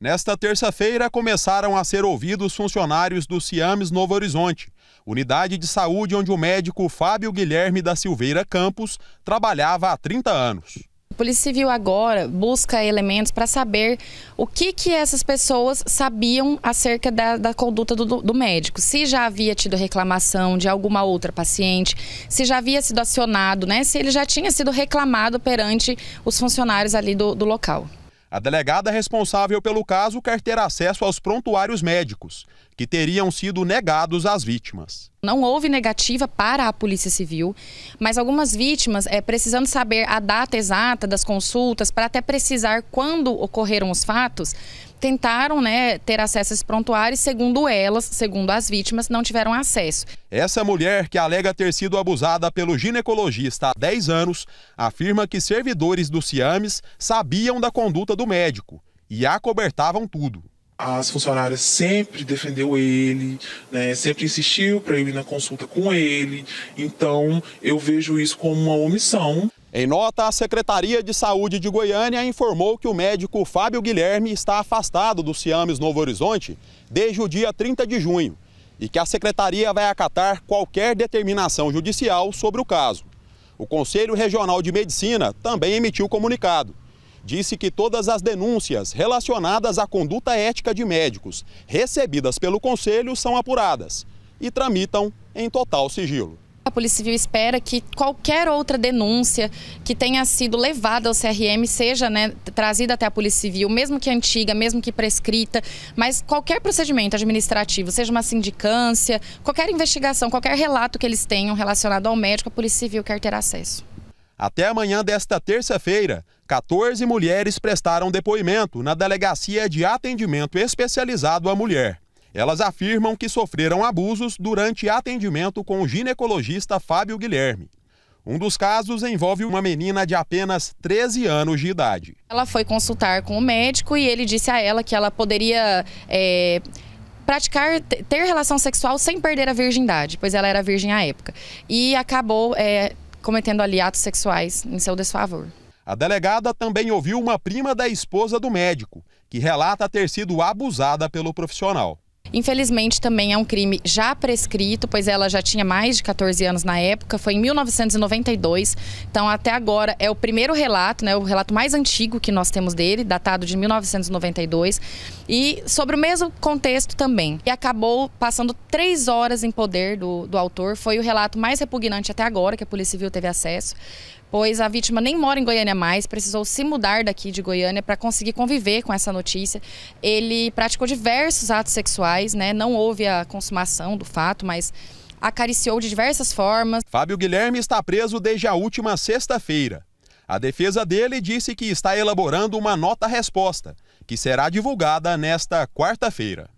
Nesta terça-feira, começaram a ser ouvidos funcionários do CIAMES Novo Horizonte, unidade de saúde onde o médico Fábio Guilherme da Silveira Campos trabalhava há 30 anos. A Polícia Civil agora busca elementos para saber o que, que essas pessoas sabiam acerca da, da conduta do, do médico. Se já havia tido reclamação de alguma outra paciente, se já havia sido acionado, né? se ele já tinha sido reclamado perante os funcionários ali do, do local. A delegada responsável pelo caso quer ter acesso aos prontuários médicos que teriam sido negados às vítimas. Não houve negativa para a Polícia Civil, mas algumas vítimas, é, precisando saber a data exata das consultas, para até precisar quando ocorreram os fatos, tentaram né, ter acesso a esses prontuários, segundo elas, segundo as vítimas, não tiveram acesso. Essa mulher, que alega ter sido abusada pelo ginecologista há 10 anos, afirma que servidores do CIAMES sabiam da conduta do médico e acobertavam tudo as funcionárias sempre defendeu ele, né, sempre insistiu para ele ir na consulta com ele. Então, eu vejo isso como uma omissão. Em nota, a Secretaria de Saúde de Goiânia informou que o médico Fábio Guilherme está afastado do Ciames Novo Horizonte desde o dia 30 de junho e que a secretaria vai acatar qualquer determinação judicial sobre o caso. O Conselho Regional de Medicina também emitiu comunicado disse que todas as denúncias relacionadas à conduta ética de médicos recebidas pelo Conselho são apuradas e tramitam em total sigilo. A Polícia Civil espera que qualquer outra denúncia que tenha sido levada ao CRM seja né, trazida até a Polícia Civil, mesmo que antiga, mesmo que prescrita, mas qualquer procedimento administrativo, seja uma sindicância, qualquer investigação, qualquer relato que eles tenham relacionado ao médico, a Polícia Civil quer ter acesso. Até amanhã desta terça-feira, 14 mulheres prestaram depoimento na Delegacia de Atendimento Especializado à Mulher. Elas afirmam que sofreram abusos durante atendimento com o ginecologista Fábio Guilherme. Um dos casos envolve uma menina de apenas 13 anos de idade. Ela foi consultar com o médico e ele disse a ela que ela poderia. É praticar, ter relação sexual sem perder a virgindade, pois ela era virgem à época. E acabou é, cometendo ali atos sexuais em seu desfavor. A delegada também ouviu uma prima da esposa do médico, que relata ter sido abusada pelo profissional. Infelizmente, também é um crime já prescrito, pois ela já tinha mais de 14 anos na época, foi em 1992. Então, até agora, é o primeiro relato, né, o relato mais antigo que nós temos dele, datado de 1992. E sobre o mesmo contexto também. E acabou passando três horas em poder do, do autor, foi o relato mais repugnante até agora que a Polícia Civil teve acesso pois a vítima nem mora em Goiânia mais, precisou se mudar daqui de Goiânia para conseguir conviver com essa notícia. Ele praticou diversos atos sexuais, né? Não houve a consumação do fato, mas acariciou de diversas formas. Fábio Guilherme está preso desde a última sexta-feira. A defesa dele disse que está elaborando uma nota resposta, que será divulgada nesta quarta-feira.